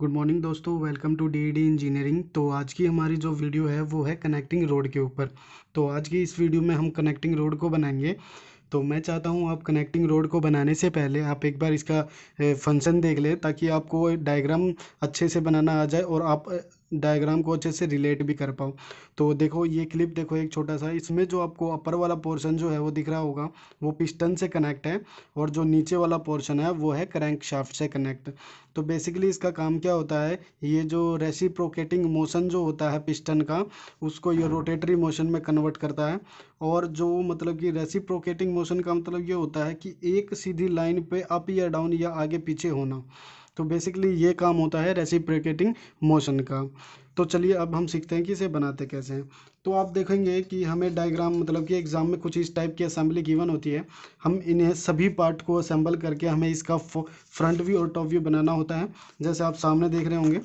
good morning दोस्तों welcome to D D engineering तो आज की हमारी जो वीडियो है वो है कनेक्टिंग रोड के ऊपर तो आज की इस वीडियो में हम कनेक्टिंग रोड को बनाएंगे तो मैं चाहता हूँ आप कनेक्टिंग रोड को बनाने से पहले आप एक बार इसका फंक्शन देख लें ताकि आपको डायग्राम अच्छे से बनाना आ जाए और आप डायग्राम को अच्छे से रिलेट भी कर पाऊँ तो देखो ये क्लिप देखो एक छोटा सा इसमें जो आपको अपर वाला पोर्शन जो है वो दिख रहा होगा वो पिस्टन से कनेक्ट है और जो नीचे वाला पोर्शन है वो है क्रैंक शाफ्ट से कनेक्ट तो बेसिकली इसका काम क्या होता है ये जो रेसिप्रोकेटिंग मोशन जो होता है पिस्टन का उसको ये रोटेटरी मोशन में कन्वर्ट करता है और जो मतलब कि रेसिप्रोकेटिंग मोशन का मतलब ये होता है कि एक सीधी लाइन पे अप या डाउन या आगे पीछे होना तो बेसिकली ये काम होता है रेसिप्रिकेटिंग मोशन का तो चलिए अब हम सीखते हैं कि इसे बनाते कैसे हैं तो आप देखेंगे कि हमें डायग्राम मतलब कि एग्ज़ाम में कुछ इस टाइप की असेंबली गिवन होती है हम इन्हें सभी पार्ट को असेंबल करके हमें इसका फ्रंट व्यू और टॉप व्यू बनाना होता है जैसे आप सामने देख रहे होंगे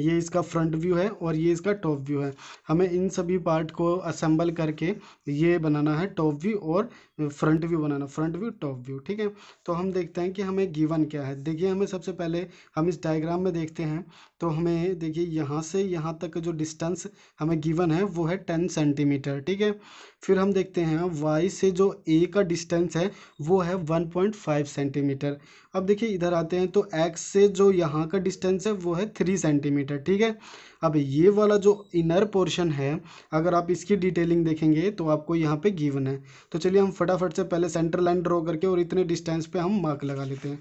ये इसका फ्रंट व्यू है और ये इसका टॉप व्यू है हमें इन सभी पार्ट को असेंबल करके ये बनाना है टॉप व्यू और फ्रंट व्यू बनाना फ्रंट व्यू टॉप व्यू ठीक है तो हम देखते हैं कि हमें गिवन क्या है देखिए हमें सबसे पहले हम इस डायग्राम में देखते हैं तो हमें देखिए यहाँ से यहाँ तक जो डिस्टेंस हमें गिवन है वो है टेन सेंटीमीटर ठीक है फिर हम देखते हैं वाई से जो ए का डिस्टेंस है वो है वन पॉइंट फाइव सेंटीमीटर अब देखिए इधर आते हैं तो एक्स से जो यहाँ का डिस्टेंस है वो है थ्री सेंटीमीटर ठीक है अब ये वाला जो इनर पोर्शन है अगर आप इसकी डिटेलिंग देखेंगे तो आपको यहाँ पे गिवन है तो चलिए हम फटाफट से पहले सेंटर लाइन ड्रॉ करके और इतने डिस्टेंस पे हम मार्क लगा लेते हैं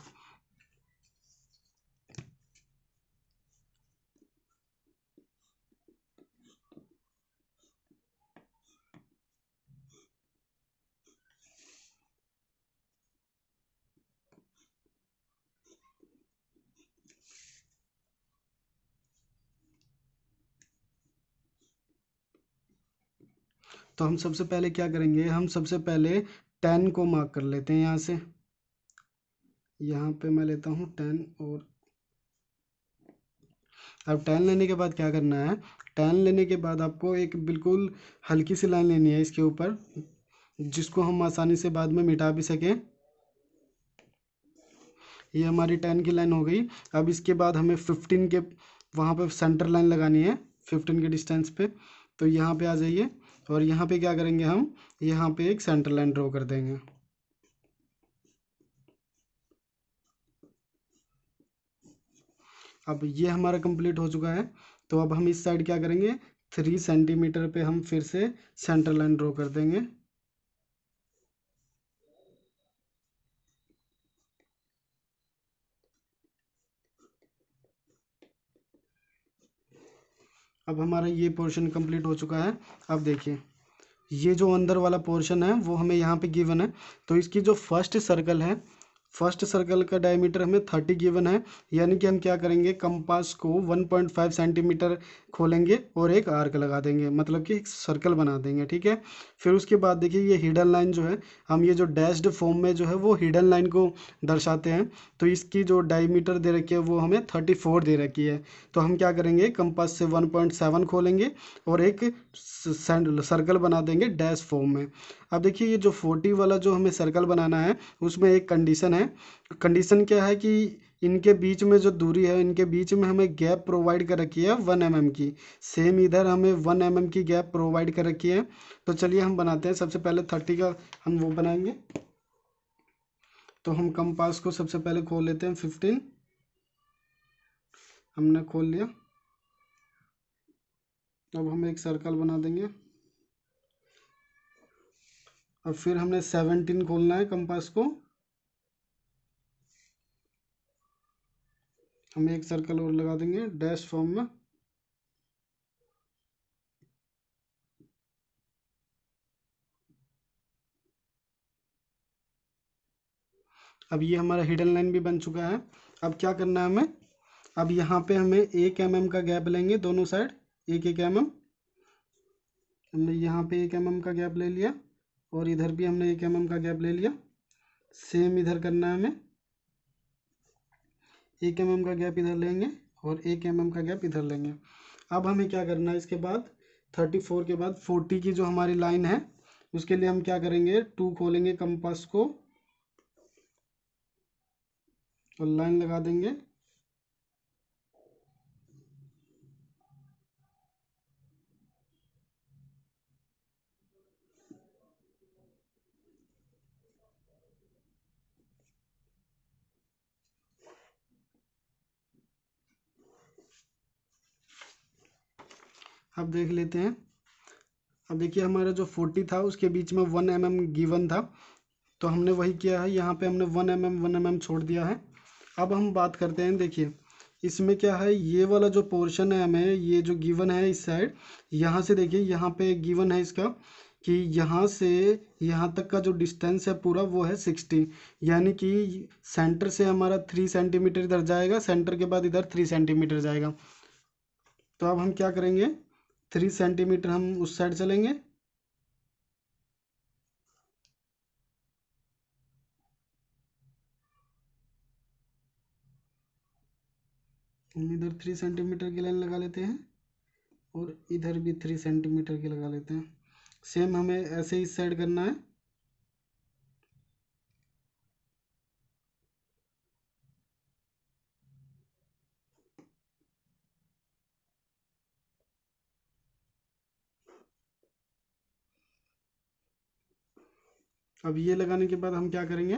तो हम सबसे पहले क्या करेंगे हम सबसे पहले टेन को मार्क कर लेते हैं यहाँ से यहाँ पे मैं लेता हूँ टेन और अब टेन लेने के बाद क्या करना है टेन लेने के बाद आपको एक बिल्कुल हल्की सी लाइन लेनी है इसके ऊपर जिसको हम आसानी से बाद में मिटा भी सकें ये हमारी टेन की लाइन हो गई अब इसके बाद हमें फिफ्टीन के वहाँ पे सेंटर लाइन लगानी है फिफ्टीन के डिस्टेंस पे तो यहाँ पे आ जाइए और यहाँ पे क्या करेंगे हम यहाँ पे एक सेंटर लाइन ड्रॉ कर देंगे अब ये हमारा कंप्लीट हो चुका है तो अब हम इस साइड क्या करेंगे थ्री सेंटीमीटर पे हम फिर से सेंटर लाइन ड्रॉ कर देंगे अब हमारा ये पोर्शन कंप्लीट हो चुका है अब देखिए ये जो अंदर वाला पोर्शन है वो हमें यहाँ पे गिवन है तो इसकी जो फर्स्ट सर्कल है फर्स्ट सर्कल का डायमीटर हमें थर्टी गिवन है यानी कि हम क्या करेंगे कंपास को वन पॉइंट फाइव सेंटीमीटर खोलेंगे और एक आर्क लगा देंगे मतलब कि एक सर्कल बना देंगे ठीक है फिर उसके बाद देखिए ये हिडन लाइन जो है हम ये जो डैश्ड फॉर्म में जो है वो हिडन लाइन को दर्शाते हैं तो इसकी जो डायमीटर दे रखी है वो हमें थर्टी फोर दे रखी है तो हम क्या करेंगे कंपास से वन पॉइंट सेवन खोलेंगे और एक सर्कल बना देंगे डैश फॉर्म में अब देखिए ये जो फोर्टी वाला जो हमें सर्कल बनाना है उसमें एक कंडीशन है कंडीशन क्या है कि इनके बीच में जो दूरी है इनके बीच में हमें गैप प्रोवाइड कर रखी है वन एम की सेम इधर हमें वन एम mm की गैप प्रोवाइड कर रखी है तो चलिए हम बनाते हैं सबसे पहले थर्टी का हम वो बनाएंगे तो हम पास को सबसे पहले खोल लेते हैं फिफ्टीन हमने खोल लिया अब हम एक सर्कल बना देंगे और फिर हमने सेवनटीन खोलना है कंपास को हम एक सर्कल और लगा देंगे डैश फॉर्म में अब ये हमारा हिडन लाइन भी बन चुका है अब क्या करना है हमें अब यहाँ पे हमें एक एम mm का गैप लेंगे दोनों साइड एक एक एम mm हमने यहाँ पे एक एम mm का गैप ले लिया और इधर भी हमने एक एम का गैप ले लिया सेम इधर करना है हमें एक एम का गैप इधर लेंगे और एक एम का गैप इधर लेंगे अब हमें क्या करना है इसके बाद थर्टी फोर के बाद फोर्टी की जो हमारी लाइन है उसके लिए हम क्या करेंगे टू खोलेंगे कंपास को और लाइन लगा देंगे अब देख लेते हैं अब देखिए हमारा जो फोर्टी था उसके बीच में वन एम एम गिवन था तो हमने वही किया है यहाँ पे हमने one m m one m m छोड़ दिया है अब हम बात करते हैं देखिए इसमें क्या है ये वाला जो पोर्शन है हमें ये जो गिवन है इस साइड यहाँ से देखिए यहाँ पे गिवन है इसका कि यहाँ से यहाँ तक का जो डिस्टेंस है पूरा वो है सिक्सटी यानी कि सेंटर से हमारा थ्री सेंटीमीटर इधर जाएगा सेंटर के बाद इधर थ्री सेंटीमीटर जाएगा तो अब हम क्या करेंगे थ्री सेंटीमीटर हम उस साइड चलेंगे हम इधर थ्री सेंटीमीटर की लाइन लगा लेते हैं और इधर भी थ्री सेंटीमीटर की लगा लेते हैं सेम हमें ऐसे ही साइड करना है अब ये लगाने के बाद हम क्या करेंगे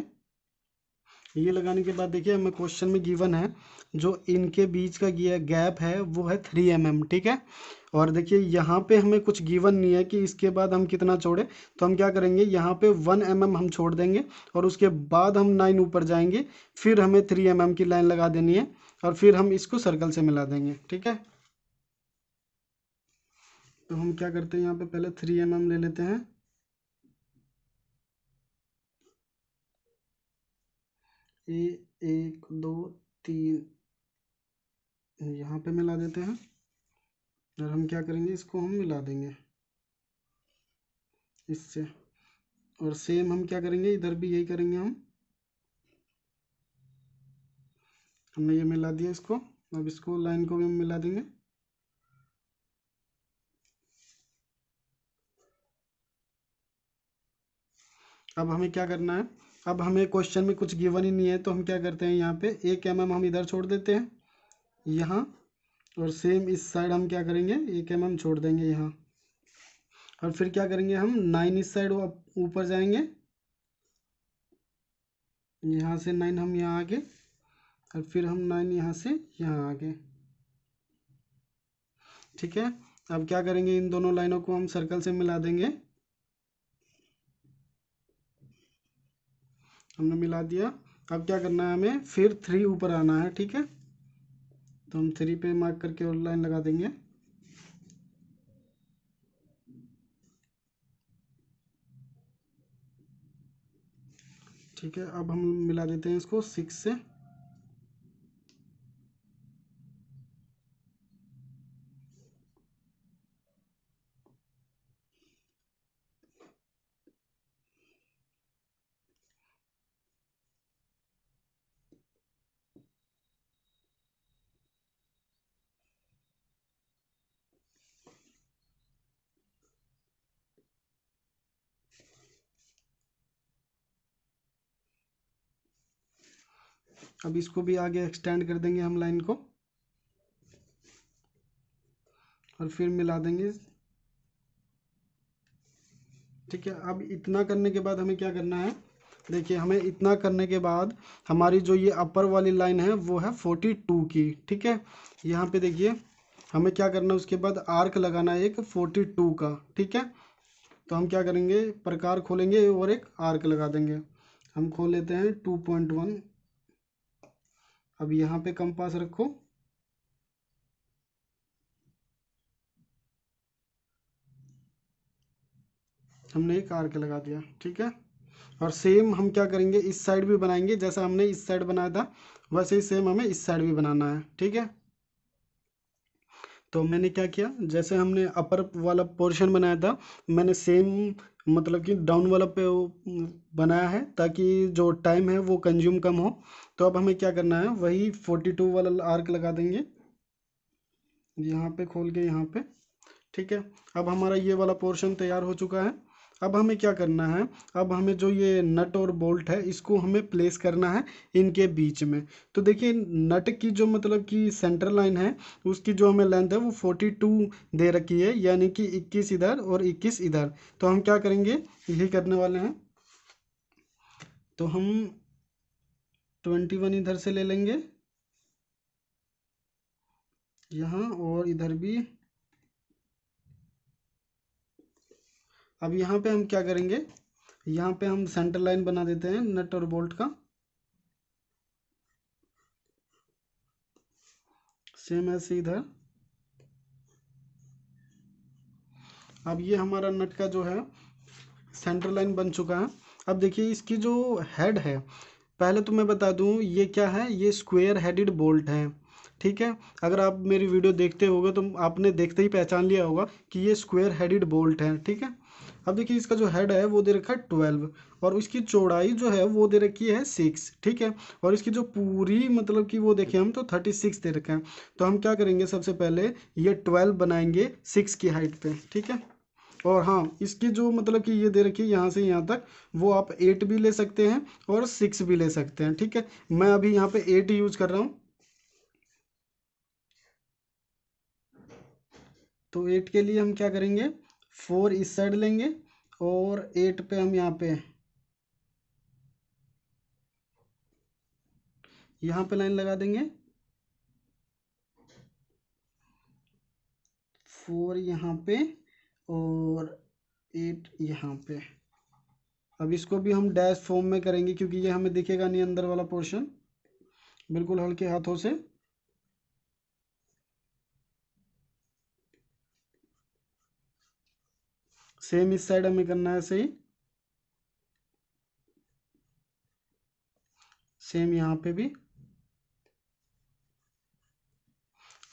ये लगाने के बाद देखिए हमें क्वेश्चन में गिवन है जो इनके बीच का गैप है वो है थ्री एम mm, ठीक है और देखिए यहाँ पे हमें कुछ गिवन नहीं है कि इसके बाद हम कितना छोड़े तो हम क्या करेंगे यहाँ पे वन एम mm हम छोड़ देंगे और उसके बाद हम नाइन ऊपर जाएंगे फिर हमें थ्री एम mm की लाइन लगा देनी है और फिर हम इसको सर्कल से मिला देंगे ठीक है तो हम क्या करते हैं यहाँ पे पहले थ्री एम mm ले लेते हैं ये एक दो तीन यहाँ पे मिला देते हैं और हम क्या करेंगे इसको हम मिला देंगे इससे और सेम हम क्या करेंगे इधर भी यही करेंगे हम हमने ये मिला दिया इसको अब इसको लाइन को भी हम मिला देंगे अब हमें क्या करना है अब हमें क्वेश्चन में कुछ गिवन ही नहीं है तो हम क्या करते हैं यहाँ पे एक एम mm हम इधर छोड़ देते हैं यहाँ और सेम इस साइड हम क्या करेंगे एक एम mm छोड़ देंगे यहाँ और फिर क्या करेंगे हम नाइन इस साइड ऊपर जाएंगे यहाँ से नाइन हम यहाँ आगे और फिर हम नाइन यहाँ से यहाँ आगे ठीक है अब क्या करेंगे इन दोनों लाइनों को हम सर्कल से मिला देंगे हमने मिला दिया अब क्या करना है हमें फिर थ्री ऊपर आना है ठीक है तो हम थ्री पे मार्क करके और लाइन लगा देंगे ठीक है अब हम मिला देते हैं इसको सिक्स से अब इसको भी आगे एक्सटेंड कर देंगे हम लाइन को और फिर मिला देंगे ठीक है अब इतना करने के बाद हमें क्या करना है देखिए हमें इतना करने के बाद हमारी जो ये अपर वाली लाइन है वो है फोर्टी टू की ठीक है यहाँ पे देखिए हमें क्या करना है उसके बाद आर्क लगाना है एक फोर्टी टू का ठीक है तो हम क्या करेंगे प्रकार खोलेंगे और एक आर्क लगा देंगे हम खोल लेते हैं टू पॉइंट वन अब यहाँ पे कंपास रखो हमने एक आर के लगा दिया ठीक है और सेम हम क्या करेंगे इस साइड भी बनाएंगे जैसा हमने इस साइड बनाया था वैसे ही सेम हमें इस साइड भी बनाना है ठीक है तो मैंने क्या किया जैसे हमने अपर वाला पोर्शन बनाया था मैंने सेम मतलब कि डाउन वाला पे बनाया है ताकि जो टाइम है वो कंज्यूम कम हो तो अब हमें क्या करना है वही फोर्टी टू वाला आर्क लगा देंगे यहाँ पे खोल के यहाँ पे ठीक है अब हमारा ये वाला पोर्शन तैयार हो चुका है अब हमें क्या करना है अब हमें जो ये नट और बोल्ट है इसको हमें प्लेस करना है इनके बीच में तो देखिए नट की जो मतलब कि सेंटर लाइन है उसकी जो हमें लेंथ है वो फोर्टी टू दे रखी है यानी कि इक्कीस इधर और इक्कीस इधर तो हम क्या करेंगे यही करने वाले हैं तो हम ट्वेंटी वन इधर से ले लेंगे यहाँ और इधर भी अब यहाँ पे हम क्या करेंगे यहाँ पे हम सेंटर लाइन बना देते हैं नट और बोल्ट का सेम ऐसे इधर अब ये हमारा नट का जो है सेंटर लाइन बन चुका है अब देखिए इसकी जो हेड है पहले तो मैं बता दूं ये क्या है ये स्क्वायर हेडेड बोल्ट है ठीक है अगर आप मेरी वीडियो देखते होगे तो आपने देखते ही पहचान लिया होगा कि ये स्क्वायर हेडेड बोल्ट है ठीक है अब देखिए इसका जो हेड है वो दे रखा है ट्वेल्व और इसकी चौड़ाई जो है वो दे रखी है सिक्स ठीक है और इसकी जो पूरी मतलब कि वो देखें हम तो थर्टी सिक्स दे रखा है तो हम क्या करेंगे सबसे पहले ये ट्वेल्व बनाएंगे सिक्स की हाइट पे ठीक है और हाँ इसकी जो मतलब कि ये दे रखी है यहाँ से यहाँ तक वो आप एट भी ले सकते हैं और सिक्स भी ले सकते हैं ठीक है मैं अभी यहाँ पे एट यूज कर रहा हूँ तो एट के लिए हम क्या करेंगे फोर इस साइड लेंगे और एट पे हम यहाँ पे यहाँ पे लाइन लगा देंगे फोर यहाँ पे और एट यहाँ पे अब इसको भी हम डैश फॉर्म में करेंगे क्योंकि ये हमें दिखेगा नहीं अंदर वाला पोर्शन बिल्कुल हल्के हाथों से सेम इस साइड हमें करना है ऐसे ही सेम यहाँ पे भी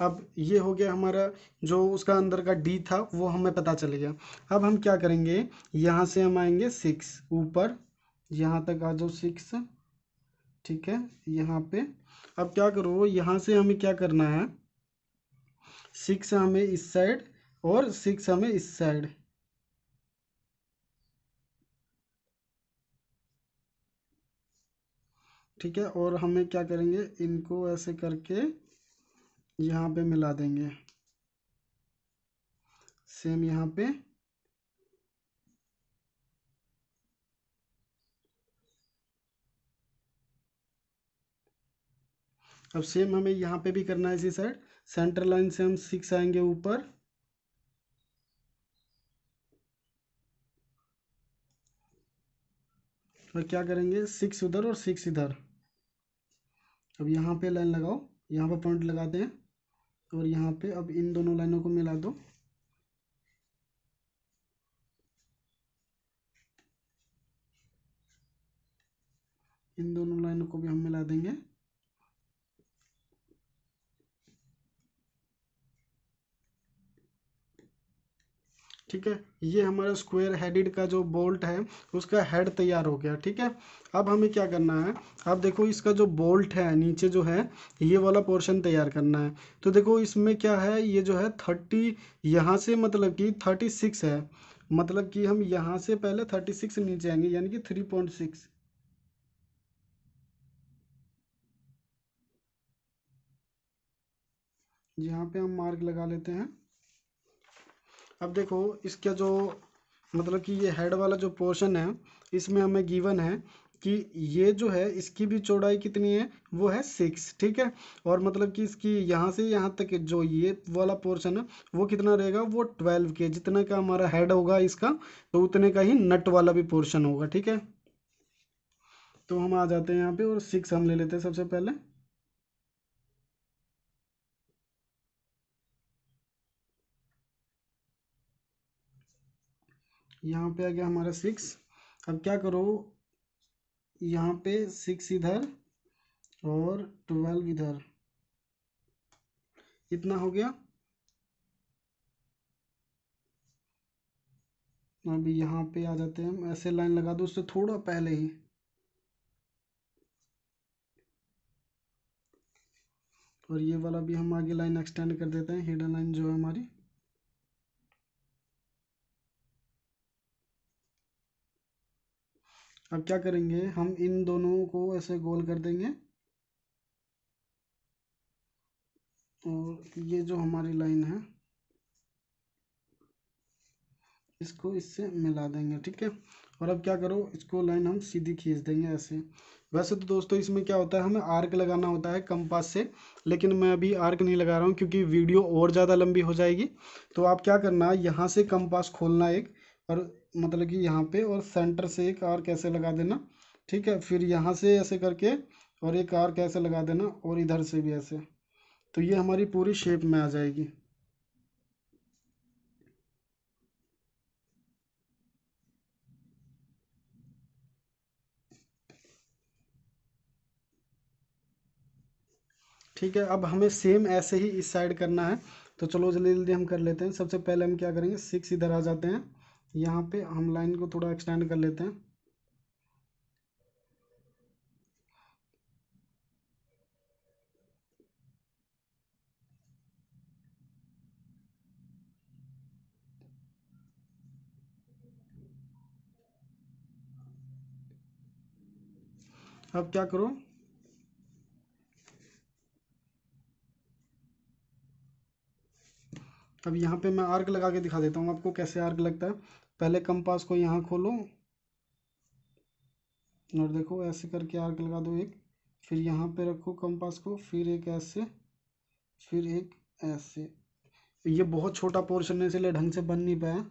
अब ये हो गया हमारा जो उसका अंदर का डी था वो हमें पता चल गया अब हम क्या करेंगे यहां से हम आएंगे सिक्स ऊपर यहाँ तक आ जाओ सिक्स ठीक है यहाँ पे अब क्या करो यहां से हमें क्या करना है सिक्स हमें इस साइड और सिक्स हमें इस साइड ठीक है और हमें क्या करेंगे इनको ऐसे करके यहाँ पे मिला देंगे सेम यहाँ पे अब सेम हमें यहाँ पे भी करना है इसी साइड सेंटर लाइन से हम सिक्स आएंगे ऊपर और क्या करेंगे सिक्स उधर और सिक्स इधर अब यहाँ पे लाइन लगाओ यहाँ पे पॉइंट लगाते हैं और यहाँ पे अब इन दोनों लाइनों को मिला दो इन दोनों लाइनों को भी हम मिला देंगे ठीक है ये हमारा स्क्वायर हेडेड का जो बोल्ट है उसका हेड तैयार हो गया ठीक है अब हमें क्या करना है अब देखो इसका जो बोल्ट है नीचे जो है ये वाला पोर्शन तैयार करना है तो देखो इसमें क्या है ये जो है थर्टी यहाँ से मतलब कि थर्टी सिक्स है मतलब कि हम यहाँ से पहले थर्टी सिक्स नीचे आएंगे यानी कि थ्री पॉइंट सिक्स यहाँ पे हम मार्क लगा लेते हैं अब देखो इसका जो मतलब कि ये हेड वाला जो पोर्शन है इसमें हमें गिवन है कि ये जो है इसकी भी चौड़ाई कितनी है वो है सिक्स ठीक है और मतलब कि इसकी यहाँ से यहाँ तक जो ये वाला पोर्शन है वो कितना रहेगा वो ट्वेल्व के जितना का हमारा हेड होगा इसका तो उतने का ही नट वाला भी पोर्शन होगा ठीक है तो हम आ जाते हैं यहाँ पे और सिक्स हम ले लेते हैं सबसे पहले यहाँ पे आ गया हमारा सिक्स अब क्या करो यहाँ पे सिक्स इधर और ट्वेल्व इधर इतना हो गया अभी यहाँ पे आ जाते हैं हम ऐसे लाइन लगा दो उससे थोड़ा पहले ही और ये वाला भी हम आगे लाइन एक्सटेंड कर देते हैं हिडन लाइन जो है हमारी अब क्या करेंगे हम इन दोनों को ऐसे गोल कर देंगे और ये जो हमारी लाइन है इसको इससे मिला देंगे ठीक है और अब क्या करो इसको लाइन हम सीधी खींच देंगे ऐसे वैसे तो दोस्तों इसमें क्या होता है हमें आर्क लगाना होता है कंपास से लेकिन मैं अभी आर्क नहीं लगा रहा हूँ क्योंकि वीडियो और ज़्यादा लंबी हो जाएगी तो आप क्या करना यहाँ से कंपास खोलना एक और मतलब कि यहाँ पे और सेंटर से एक आर कैसे लगा देना ठीक है फिर यहाँ से ऐसे करके और एक आर कैसे लगा देना और इधर से भी ऐसे तो ये हमारी पूरी शेप में आ जाएगी ठीक है अब हमें सेम ऐसे ही इस साइड करना है तो चलो जल्दी जल्दी हम कर लेते हैं सबसे पहले हम क्या करेंगे सिक्स इधर आ जाते हैं यहाँ पे हम लाइन को थोड़ा एक्सटेंड कर लेते हैं अब क्या करो अब यहाँ पे मैं आर्क लगा के दिखा देता हूँ आपको कैसे आर्क लगता है पहले कंपास को यहाँ खोलो और देखो ऐसे करके आर्क लगा दो एक फिर यहाँ पे रखो कंपास को फिर एक ऐसे फिर एक ऐसे ये बहुत छोटा पोर्शन है इसलिए ढंग से बन नहीं पाया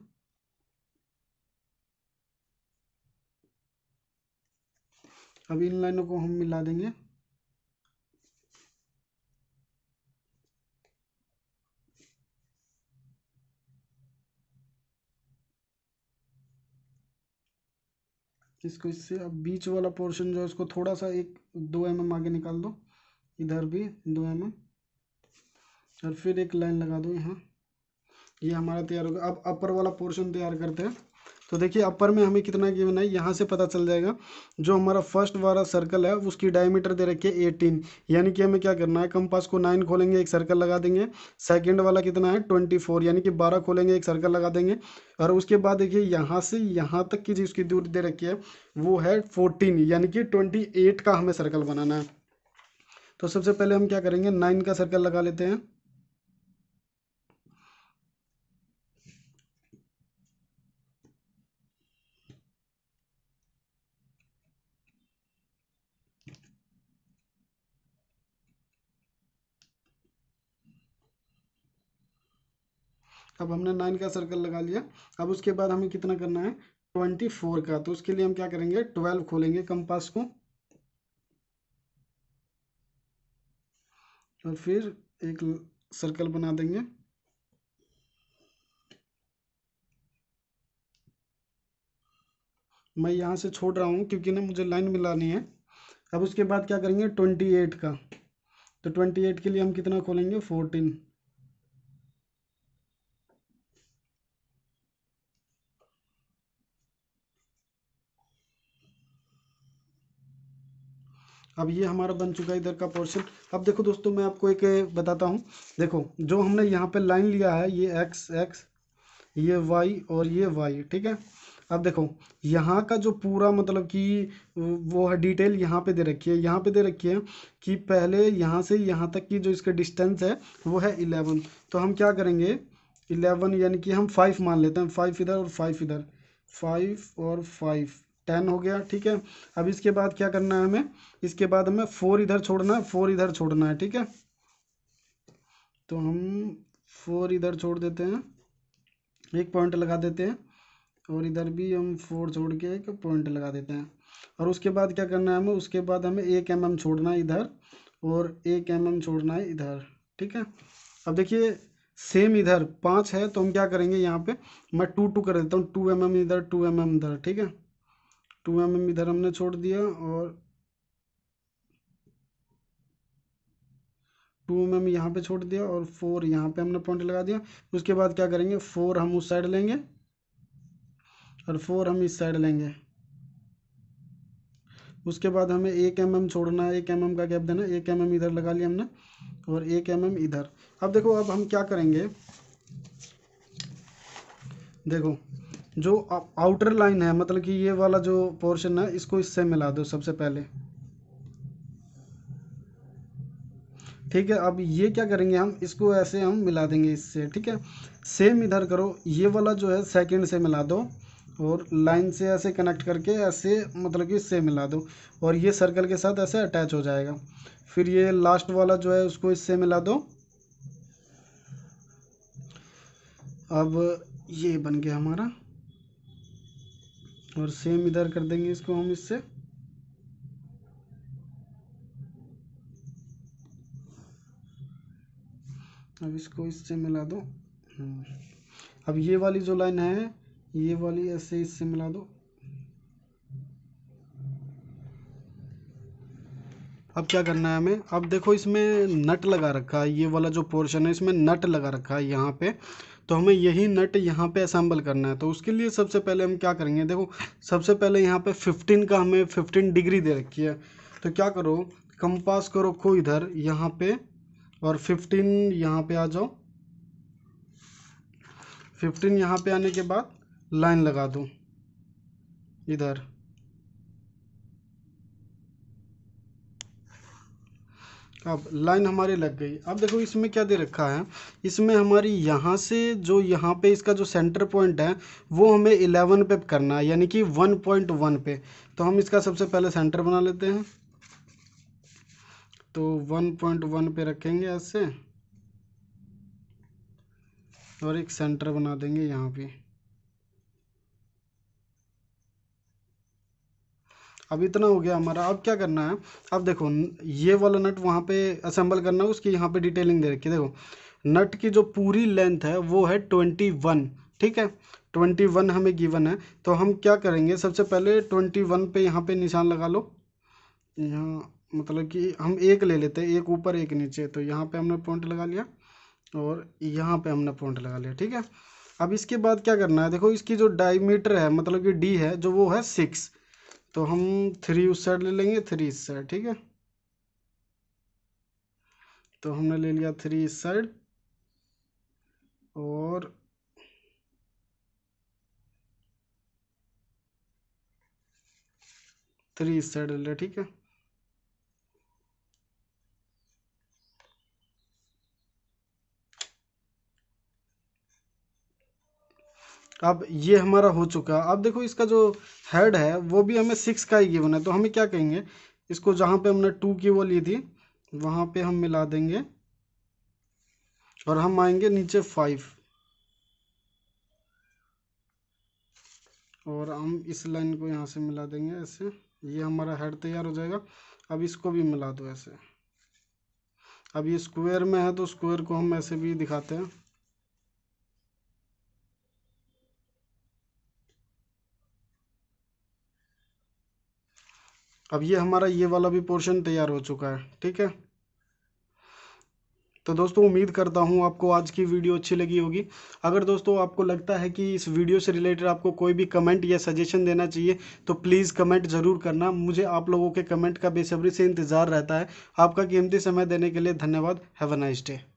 अब इन लाइनों को हम मिला देंगे इसको इससे अब बीच वाला पोर्शन जो है इसको थोड़ा सा एक दो एम mm आगे निकाल दो इधर भी दो एम mm, और फिर एक लाइन लगा दो यहाँ ये यह हमारा तैयार होगा अब अपर वाला पोर्शन तैयार करते हैं तो देखिए अपर में हमें कितना गिवन है यहाँ से पता चल जाएगा जो हमारा फर्स्ट वाला सर्कल है उसकी डायमीटर दे रखी है एटीन यानी कि हमें क्या करना है कंपास को नाइन खोलेंगे एक सर्कल लगा देंगे सेकेंड वाला कितना है ट्वेंटी फोर यानी कि बारह खोलेंगे एक सर्कल लगा देंगे और उसके बाद देखिए यहाँ से यहाँ तक की जो उसकी दूरी दे रखी है वो है फोर्टीन यानी कि ट्वेंटी एट का हमें सर्कल बनाना है तो सबसे पहले हम क्या करेंगे नाइन का सर्कल लगा लेते हैं अब हमने नाइन का सर्कल लगा लिया अब उसके बाद हमें कितना करना है ट्वेंटी फोर का तो उसके लिए हम क्या करेंगे ट्वेल्व खोलेंगे कंपास को और तो फिर एक सर्कल बना देंगे मैं यहाँ से छोड़ रहा हूँ क्योंकि ना मुझे लाइन मिलानी है अब उसके बाद क्या करेंगे ट्वेंटी एट का तो ट्वेंटी एट के लिए हम कितना खोलेंगे फोर्टीन अब ये हमारा बन चुका है इधर का पोर्शन अब देखो दोस्तों मैं आपको एक बताता हूँ देखो जो हमने यहाँ पे लाइन लिया है ये एक्स एक्स ये वाई और ये वाई ठीक है अब देखो यहाँ का जो पूरा मतलब कि वो है डिटेल यहाँ पे दे रखी है यहाँ पे दे रखी है कि पहले यहाँ से यहाँ तक की जो इसका डिस्टेंस है वो है इलेवन तो हम क्या करेंगे इलेवन यानी कि हम फाइव मान लेते हैं फाइव इधर और फाइव इधर फाइव और फाइव टेन हो गया ठीक है अब इसके बाद क्या करना है हमें इसके बाद हमें फोर इधर छोड़ना है फोर इधर छोड़ना है ठीक है तो हम फोर इधर छोड़ देते हैं एक पॉइंट लगा देते हैं और इधर भी हम फोर छोड़ के एक पॉइंट लगा देते हैं और उसके बाद क्या करना है हमें उसके बाद हमें एक एम mm छोड़ना है इधर और एक एम mm छोड़ना है इधर ठीक है अब देखिए सेम इधर पाँच है तो हम क्या करेंगे यहाँ पे मैं टू टू कर देता हूँ टू एम एम इधर टू एम एम इधर ठीक है टू एम एम इधर हमने छोड़ दिया और टू एम एम यहाँ पे छोड़ दिया और फोर यहाँ पे हमने पॉइंट लगा दिया उसके बाद क्या करेंगे फोर हम उस साइड लेंगे और फोर हम इस साइड लेंगे उसके बाद हमें एक एम एम छोड़ना है एक एम एम का गैप देना एक एम एम इधर लगा लिया हमने और एक एम एम इधर अब देखो अब हम क्या करेंगे देखो जो आउटर लाइन है मतलब कि ये वाला जो पोर्शन है इसको इससे मिला दो सबसे पहले ठीक है अब ये क्या करेंगे हम इसको ऐसे हम मिला देंगे इससे ठीक है सेम इधर करो ये वाला जो है सेकंड से मिला दो और लाइन से ऐसे कनेक्ट करके ऐसे मतलब कि इससे मिला दो और ये सर्कल के साथ ऐसे अटैच हो जाएगा फिर ये लास्ट वाला जो है उसको इससे मिला दो अब ये बन गया हमारा और सेम इधर कर देंगे इसको हम इससे अब इसको इससे मिला दो अब ये वाली जो लाइन है ये वाली ऐसे इससे मिला दो अब क्या करना है हमें अब देखो इसमें नट लगा रखा है ये वाला जो पोर्शन है इसमें नट लगा रखा है यहाँ पे तो हमें यही नट यहाँ पे असेंबल करना है तो उसके लिए सबसे पहले हम क्या करेंगे देखो सबसे पहले यहाँ पे 15 का हमें 15 डिग्री दे रखी है तो क्या करो कंपास को रखो इधर यहाँ पे और 15 यहाँ पे आ जाओ 15 यहाँ पे आने के बाद लाइन लगा दो इधर अब लाइन हमारे लग गई अब देखो इसमें क्या दे रखा है इसमें हमारी यहाँ से जो यहाँ पे इसका जो सेंटर पॉइंट है वो हमें इलेवन पे करना है यानी कि वन पॉइंट वन पे तो हम इसका सबसे पहले सेंटर बना लेते हैं तो वन पॉइंट वन पे रखेंगे ऐसे और एक सेंटर बना देंगे यहाँ पे अब इतना हो गया हमारा अब क्या करना है अब देखो ये वाला नट वहाँ पे असेंबल करना है उसकी यहाँ पे डिटेलिंग दे रखी है देखो नट की जो पूरी लेंथ है वो है ट्वेंटी वन ठीक है ट्वेंटी वन हमें गिवन है तो हम क्या करेंगे सबसे पहले ट्वेंटी वन पे यहाँ पे निशान लगा लो यहाँ मतलब कि हम एक ले लेते हैं एक ऊपर एक नीचे तो यहाँ पे हमने पॉइंट लगा लिया और यहाँ पे हमने पॉइंट लगा लिया ठीक है अब इसके बाद क्या करना है देखो इसकी जो डायमीटर है मतलब कि डी है जो वो है सिक्स तो हम थ्री उस साइड ले लेंगे थ्री इस साइड ठीक है तो हमने ले लिया थ्री इस साइड और थ्री इस साइड ले लिया ठीक है अब ये हमारा हो चुका है अब देखो इसका जो हेड है वो भी हमें सिक्स का ही गिवन है तो हमें क्या कहेंगे इसको जहाँ पे हमने टू की वो ली थी वहाँ पे हम मिला देंगे और हम आएंगे नीचे फाइव और हम इस लाइन को यहाँ से मिला देंगे ऐसे ये हमारा हेड तैयार हो जाएगा अब इसको भी मिला दो ऐसे अब ये स्क्वायर में है तो स्क्वायर को हम ऐसे भी दिखाते हैं अब ये हमारा ये वाला भी पोर्शन तैयार हो चुका है ठीक है तो दोस्तों उम्मीद करता हूँ आपको आज की वीडियो अच्छी लगी होगी अगर दोस्तों आपको लगता है कि इस वीडियो से रिलेटेड आपको कोई भी कमेंट या सजेशन देना चाहिए तो प्लीज़ कमेंट ज़रूर करना मुझे आप लोगों के कमेंट का बेसब्री से इंतज़ार रहता है आपका कीमती समय देने के लिए धन्यवाद हैव अ नाइस डे